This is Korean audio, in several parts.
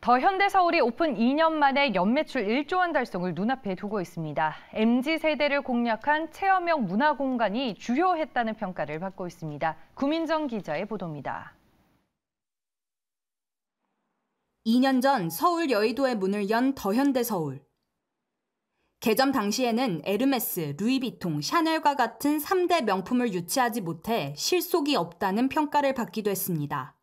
더 현대서울이 오픈 2년 만에 연매출 1조 원 달성을 눈앞에 두고 있습니다. MZ세대를 공략한 체험형 문화공간이 주요했다는 평가를 받고 있습니다. 구민정 기자의 보도입니다. 2년 전 서울 여의도에 문을 연 더현대서울. 개점 당시에는 에르메스, 루이비통, 샤넬과 같은 3대 명품을 유치하지 못해 실속이 없다는 평가를 받기도 했습니다.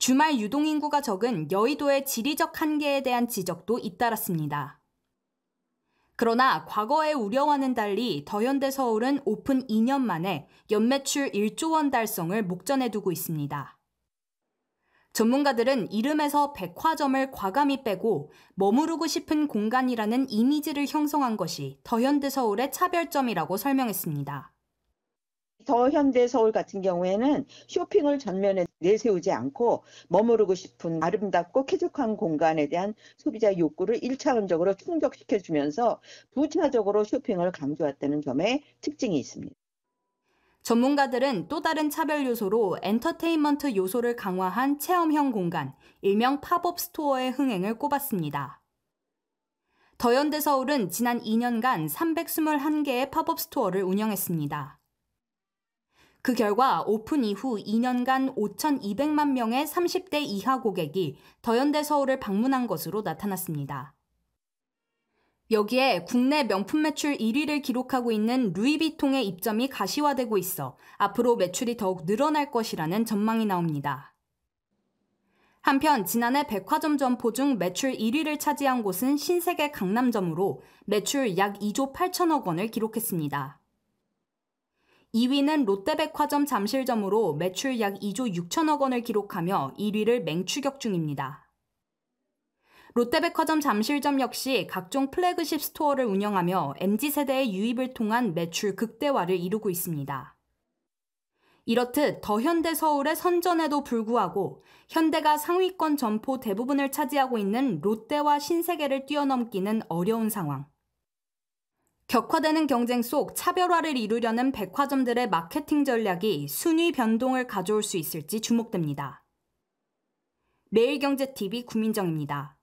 주말 유동인구가 적은 여의도의 지리적 한계에 대한 지적도 잇따랐습니다. 그러나 과거의 우려와는 달리 더현대 서울은 오픈 2년 만에 연매출 1조 원 달성을 목전에 두고 있습니다. 전문가들은 이름에서 백화점을 과감히 빼고 머무르고 싶은 공간이라는 이미지를 형성한 것이 더현대 서울의 차별점이라고 설명했습니다. 더 현대 서울 같은 경우에는 쇼핑을 전면에 내세우지 않고 머무르고 싶은 아름답고 쾌적한 공간에 대한 소비자 욕구를 1차원적으로 충족시켜 주면서 부차적으로 쇼핑을 강조했다는 점에 특징이 있습니다. 전문가들은 또 다른 차별 요소로 엔터테인먼트 요소를 강화한 체험형 공간, 일명 팝업 스토어의 흥행을 꼽았습니다. 더현대 서울은 지난 2년간 321개의 팝업 스토어를 운영했습니다. 그 결과 오픈 이후 2년간 5,200만 명의 30대 이하 고객이 더현대 서울을 방문한 것으로 나타났습니다. 여기에 국내 명품 매출 1위를 기록하고 있는 루이비통의 입점이 가시화되고 있어 앞으로 매출이 더욱 늘어날 것이라는 전망이 나옵니다. 한편 지난해 백화점 점포 중 매출 1위를 차지한 곳은 신세계 강남점으로 매출 약 2조 8천억 원을 기록했습니다. 2위는 롯데백화점 잠실점으로 매출 약 2조 6천억 원을 기록하며 1위를 맹추격 중입니다. 롯데백화점 잠실점 역시 각종 플래그십 스토어를 운영하며 MZ세대의 유입을 통한 매출 극대화를 이루고 있습니다. 이렇듯 더현대 서울의 선전에도 불구하고 현대가 상위권 점포 대부분을 차지하고 있는 롯데와 신세계를 뛰어넘기는 어려운 상황. 격화되는 경쟁 속 차별화를 이루려는 백화점들의 마케팅 전략이 순위 변동을 가져올 수 있을지 주목됩니다. 매일경제TV 구민정입니다.